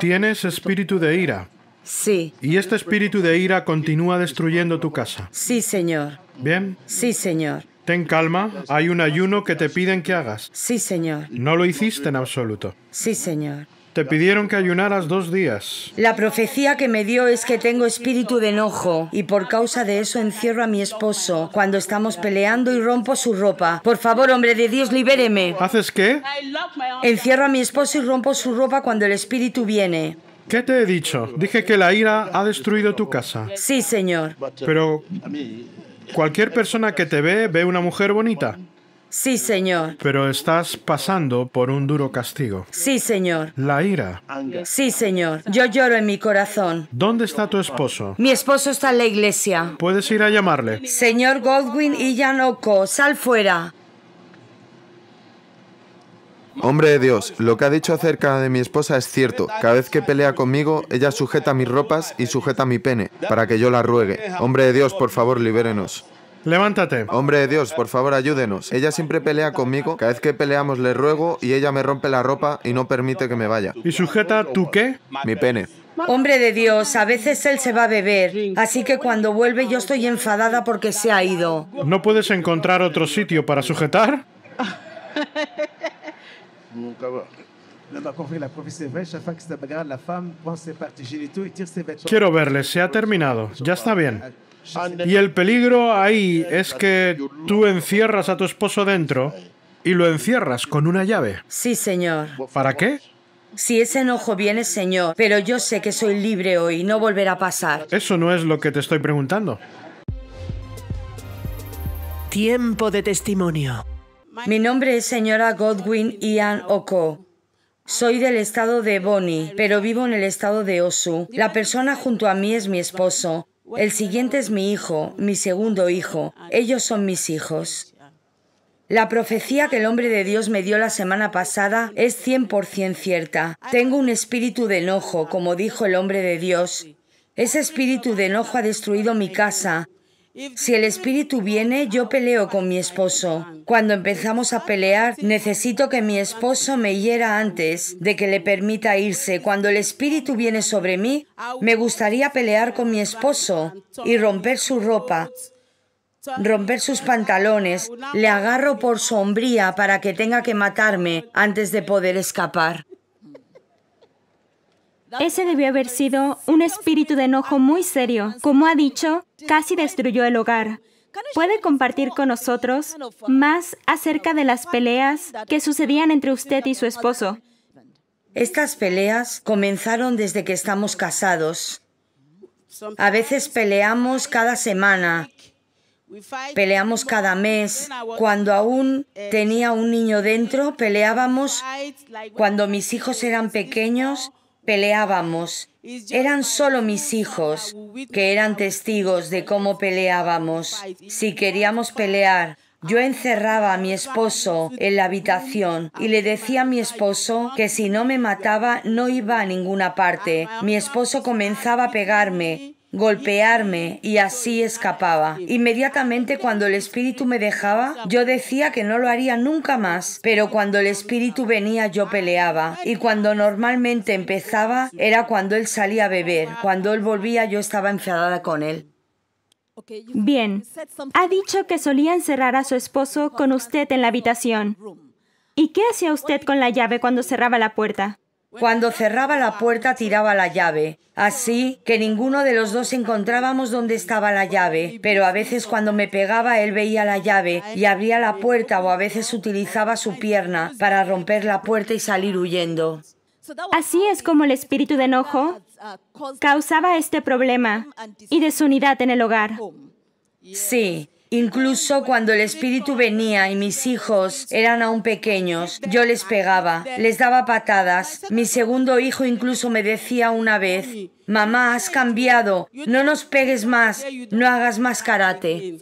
Tienes espíritu de ira. Sí. Y este espíritu de ira continúa destruyendo tu casa. Sí, Señor. ¿Bien? Sí, Señor. Ten calma, hay un ayuno que te piden que hagas. Sí, Señor. No lo hiciste en absoluto. Sí, Señor. Te pidieron que ayunaras dos días. La profecía que me dio es que tengo espíritu de enojo y por causa de eso encierro a mi esposo cuando estamos peleando y rompo su ropa. Por favor, hombre de Dios, libéreme. ¿Haces qué? Encierro a mi esposo y rompo su ropa cuando el espíritu viene. ¿Qué te he dicho? Dije que la ira ha destruido tu casa. Sí, señor. Pero cualquier persona que te ve ve una mujer bonita. Sí, Señor. Pero estás pasando por un duro castigo. Sí, Señor. La ira. Sí, Señor. Yo lloro en mi corazón. ¿Dónde está tu esposo? Mi esposo está en la iglesia. Puedes ir a llamarle. Señor Godwin y sal fuera. Hombre de Dios, lo que ha dicho acerca de mi esposa es cierto. Cada vez que pelea conmigo, ella sujeta mis ropas y sujeta mi pene, para que yo la ruegue. Hombre de Dios, por favor, libérenos. Levántate. Hombre de Dios, por favor, ayúdenos. Ella siempre pelea conmigo. Cada vez que peleamos le ruego y ella me rompe la ropa y no permite que me vaya. ¿Y sujeta tú qué? Mi pene. Hombre de Dios, a veces él se va a beber, así que cuando vuelve yo estoy enfadada porque se ha ido. ¿No puedes encontrar otro sitio para sujetar? Quiero verle, se ha terminado. Ya está bien. Y el peligro ahí es que tú encierras a tu esposo dentro y lo encierras con una llave. Sí, señor. ¿Para qué? Si ese enojo viene, señor, pero yo sé que soy libre hoy, no volverá a pasar. Eso no es lo que te estoy preguntando. Tiempo de testimonio. Mi nombre es señora Godwin Ian Oko. Soy del estado de Boni, pero vivo en el estado de Osu. La persona junto a mí es mi esposo. El siguiente es mi hijo, mi segundo hijo. Ellos son mis hijos. La profecía que el hombre de Dios me dio la semana pasada es 100% cierta. Tengo un espíritu de enojo, como dijo el hombre de Dios. Ese espíritu de enojo ha destruido mi casa, si el espíritu viene, yo peleo con mi esposo. Cuando empezamos a pelear, necesito que mi esposo me hiera antes de que le permita irse. Cuando el espíritu viene sobre mí, me gustaría pelear con mi esposo y romper su ropa, romper sus pantalones. Le agarro por sombría para que tenga que matarme antes de poder escapar. Ese debió haber sido un espíritu de enojo muy serio. Como ha dicho, casi destruyó el hogar. ¿Puede compartir con nosotros más acerca de las peleas que sucedían entre usted y su esposo? Estas peleas comenzaron desde que estamos casados. A veces peleamos cada semana, peleamos cada mes. Cuando aún tenía un niño dentro, peleábamos. Cuando mis hijos eran pequeños, peleábamos. Eran solo mis hijos que eran testigos de cómo peleábamos. Si queríamos pelear, yo encerraba a mi esposo en la habitación y le decía a mi esposo que si no me mataba no iba a ninguna parte. Mi esposo comenzaba a pegarme golpearme y así escapaba. Inmediatamente cuando el espíritu me dejaba, yo decía que no lo haría nunca más, pero cuando el espíritu venía yo peleaba y cuando normalmente empezaba era cuando él salía a beber. Cuando él volvía yo estaba encerrada con él. Bien, ha dicho que solía encerrar a su esposo con usted en la habitación. ¿Y qué hacía usted con la llave cuando cerraba la puerta? Cuando cerraba la puerta tiraba la llave, así que ninguno de los dos encontrábamos dónde estaba la llave, pero a veces cuando me pegaba él veía la llave y abría la puerta o a veces utilizaba su pierna para romper la puerta y salir huyendo. Así es como el espíritu de enojo causaba este problema y desunidad en el hogar. Sí, Incluso cuando el espíritu venía y mis hijos eran aún pequeños, yo les pegaba, les daba patadas. Mi segundo hijo incluso me decía una vez, mamá, has cambiado, no nos pegues más, no hagas más karate.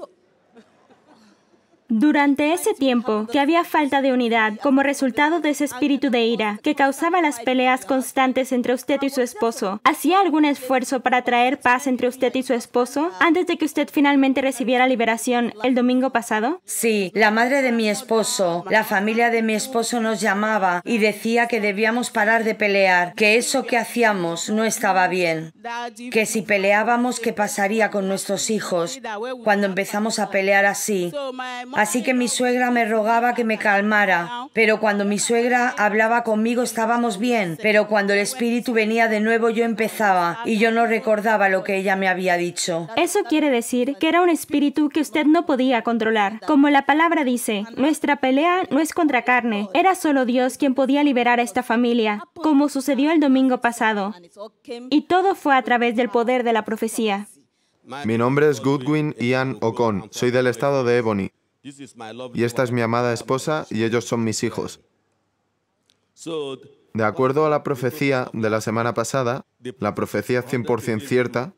Durante ese tiempo que había falta de unidad como resultado de ese espíritu de ira que causaba las peleas constantes entre usted y su esposo, ¿hacía algún esfuerzo para traer paz entre usted y su esposo antes de que usted finalmente recibiera liberación el domingo pasado? Sí, la madre de mi esposo, la familia de mi esposo nos llamaba y decía que debíamos parar de pelear, que eso que hacíamos no estaba bien, que si peleábamos qué pasaría con nuestros hijos cuando empezamos a pelear así. Así que mi suegra me rogaba que me calmara, pero cuando mi suegra hablaba conmigo estábamos bien, pero cuando el espíritu venía de nuevo yo empezaba y yo no recordaba lo que ella me había dicho. Eso quiere decir que era un espíritu que usted no podía controlar. Como la palabra dice, nuestra pelea no es contra carne, era solo Dios quien podía liberar a esta familia, como sucedió el domingo pasado. Y todo fue a través del poder de la profecía. Mi nombre es Goodwin Ian Ocon, soy del estado de Ebony. Y esta es mi amada esposa y ellos son mis hijos. De acuerdo a la profecía de la semana pasada, la profecía es 100% cierta,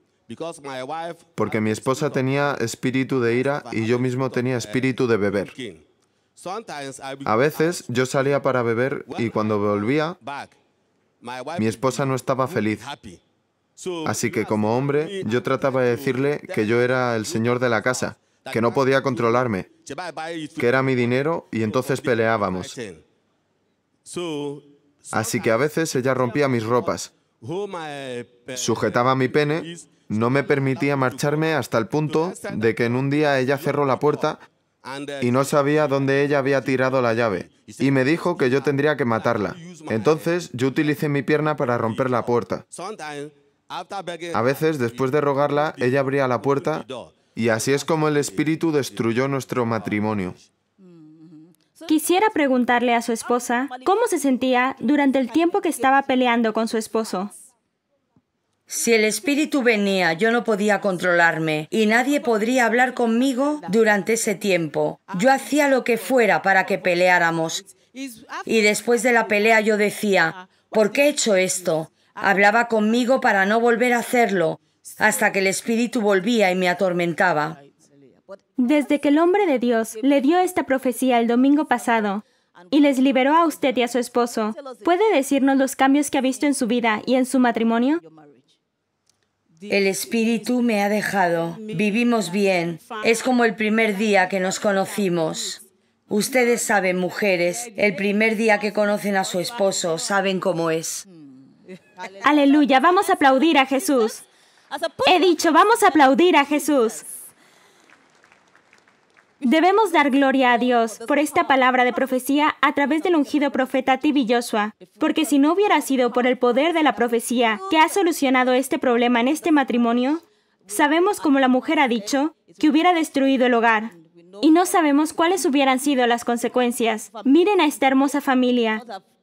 porque mi esposa tenía espíritu de ira y yo mismo tenía espíritu de beber. A veces yo salía para beber y cuando volvía, mi esposa no estaba feliz. Así que como hombre, yo trataba de decirle que yo era el señor de la casa, que no podía controlarme, que era mi dinero y entonces peleábamos. Así que a veces ella rompía mis ropas, sujetaba mi pene, no me permitía marcharme hasta el punto de que en un día ella cerró la puerta y no sabía dónde ella había tirado la llave, y me dijo que yo tendría que matarla. Entonces yo utilicé mi pierna para romper la puerta. A veces, después de rogarla, ella abría la puerta y así es como el espíritu destruyó nuestro matrimonio. Quisiera preguntarle a su esposa cómo se sentía durante el tiempo que estaba peleando con su esposo. Si el espíritu venía, yo no podía controlarme y nadie podría hablar conmigo durante ese tiempo. Yo hacía lo que fuera para que peleáramos. Y después de la pelea yo decía, ¿por qué he hecho esto? Hablaba conmigo para no volver a hacerlo hasta que el espíritu volvía y me atormentaba. Desde que el hombre de Dios le dio esta profecía el domingo pasado y les liberó a usted y a su esposo, ¿puede decirnos los cambios que ha visto en su vida y en su matrimonio? El espíritu me ha dejado. Vivimos bien. Es como el primer día que nos conocimos. Ustedes saben, mujeres, el primer día que conocen a su esposo, saben cómo es. Aleluya, vamos a aplaudir a Jesús. He dicho, vamos a aplaudir a Jesús. Debemos dar gloria a Dios por esta palabra de profecía a través del ungido profeta Tibi porque si no hubiera sido por el poder de la profecía que ha solucionado este problema en este matrimonio, sabemos, como la mujer ha dicho, que hubiera destruido el hogar. Y no sabemos cuáles hubieran sido las consecuencias. Miren a esta hermosa familia.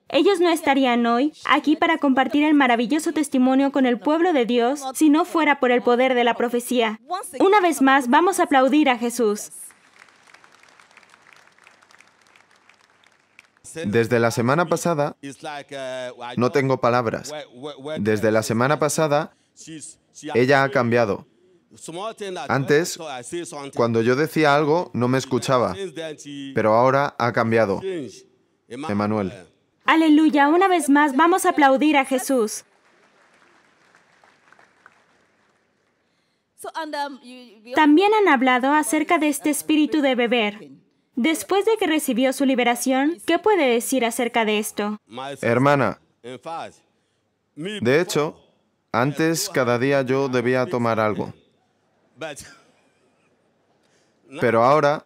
Ellos no estarían hoy aquí para compartir el maravilloso testimonio con el pueblo de Dios si no fuera por el poder de la profecía. Una vez más, vamos a aplaudir a Jesús. Desde la semana pasada, no tengo palabras. Desde la semana pasada, ella ha cambiado. Antes, cuando yo decía algo, no me escuchaba, pero ahora ha cambiado. Emanuel. Aleluya, una vez más vamos a aplaudir a Jesús. Um, También han hablado acerca de este espíritu de beber. Después de que recibió su liberación, ¿qué puede decir acerca de esto? Hermana, de hecho, antes cada día yo debía tomar algo. Pero ahora,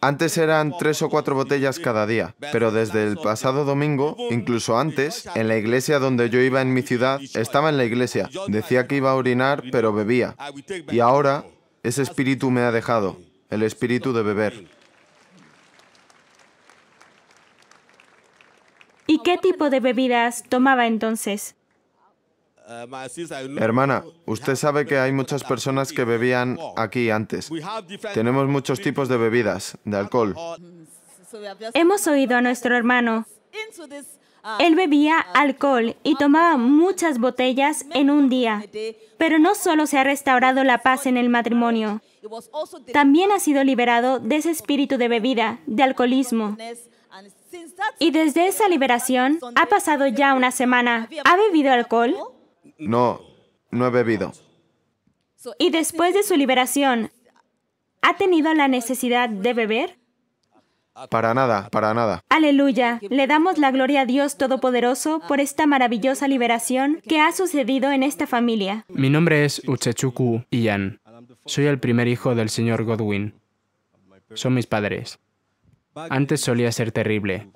antes eran tres o cuatro botellas cada día, pero desde el pasado domingo, incluso antes, en la iglesia donde yo iba en mi ciudad, estaba en la iglesia, decía que iba a orinar, pero bebía. Y ahora, ese espíritu me ha dejado, el espíritu de beber. ¿Y qué tipo de bebidas tomaba entonces? Hermana, usted sabe que hay muchas personas que bebían aquí antes. Tenemos muchos tipos de bebidas, de alcohol. Hemos oído a nuestro hermano. Él bebía alcohol y tomaba muchas botellas en un día. Pero no solo se ha restaurado la paz en el matrimonio, también ha sido liberado de ese espíritu de bebida, de alcoholismo. Y desde esa liberación ha pasado ya una semana. ¿Ha bebido alcohol? No, no he bebido. Y después de su liberación, ¿ha tenido la necesidad de beber? Para nada, para nada. Aleluya. Le damos la gloria a Dios Todopoderoso por esta maravillosa liberación que ha sucedido en esta familia. Mi nombre es Uchechuku Ian. Soy el primer hijo del señor Godwin. Son mis padres. Antes solía ser terrible.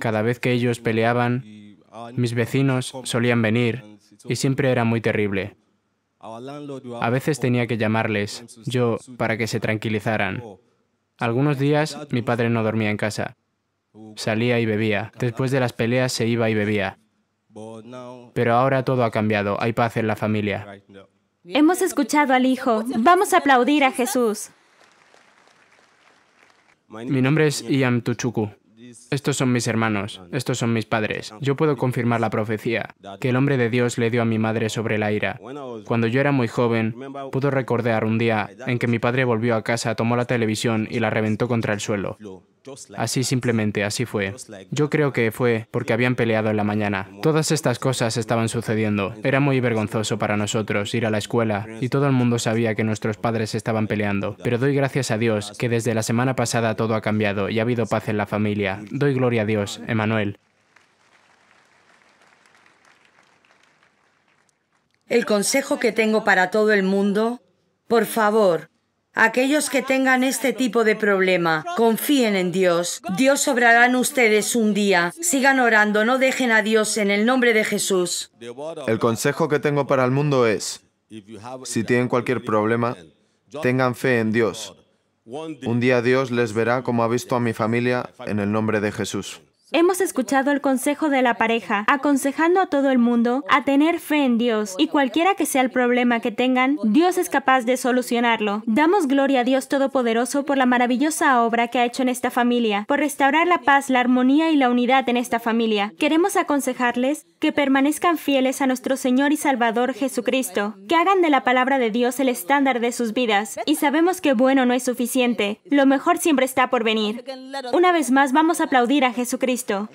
Cada vez que ellos peleaban, mis vecinos solían venir y siempre era muy terrible. A veces tenía que llamarles, yo, para que se tranquilizaran. Algunos días mi padre no dormía en casa. Salía y bebía. Después de las peleas se iba y bebía. Pero ahora todo ha cambiado. Hay paz en la familia. Hemos escuchado al Hijo. Vamos a aplaudir a Jesús. Mi nombre es Iam Tuchuku. Estos son mis hermanos, estos son mis padres. Yo puedo confirmar la profecía que el hombre de Dios le dio a mi madre sobre la ira. Cuando yo era muy joven, pude recordar un día en que mi padre volvió a casa, tomó la televisión y la reventó contra el suelo. Así simplemente, así fue. Yo creo que fue porque habían peleado en la mañana. Todas estas cosas estaban sucediendo. Era muy vergonzoso para nosotros ir a la escuela y todo el mundo sabía que nuestros padres estaban peleando. Pero doy gracias a Dios que desde la semana pasada todo ha cambiado y ha habido paz en la familia. Doy gloria a Dios, Emanuel. El consejo que tengo para todo el mundo, por favor, Aquellos que tengan este tipo de problema, confíen en Dios. Dios obrará en ustedes un día. Sigan orando, no dejen a Dios en el nombre de Jesús. El consejo que tengo para el mundo es, si tienen cualquier problema, tengan fe en Dios. Un día Dios les verá como ha visto a mi familia en el nombre de Jesús. Hemos escuchado el consejo de la pareja, aconsejando a todo el mundo a tener fe en Dios y cualquiera que sea el problema que tengan, Dios es capaz de solucionarlo. Damos gloria a Dios Todopoderoso por la maravillosa obra que ha hecho en esta familia, por restaurar la paz, la armonía y la unidad en esta familia. Queremos aconsejarles que permanezcan fieles a nuestro Señor y Salvador Jesucristo, que hagan de la palabra de Dios el estándar de sus vidas, y sabemos que bueno no es suficiente, lo mejor siempre está por venir. Una vez más vamos a aplaudir a Jesucristo. イスト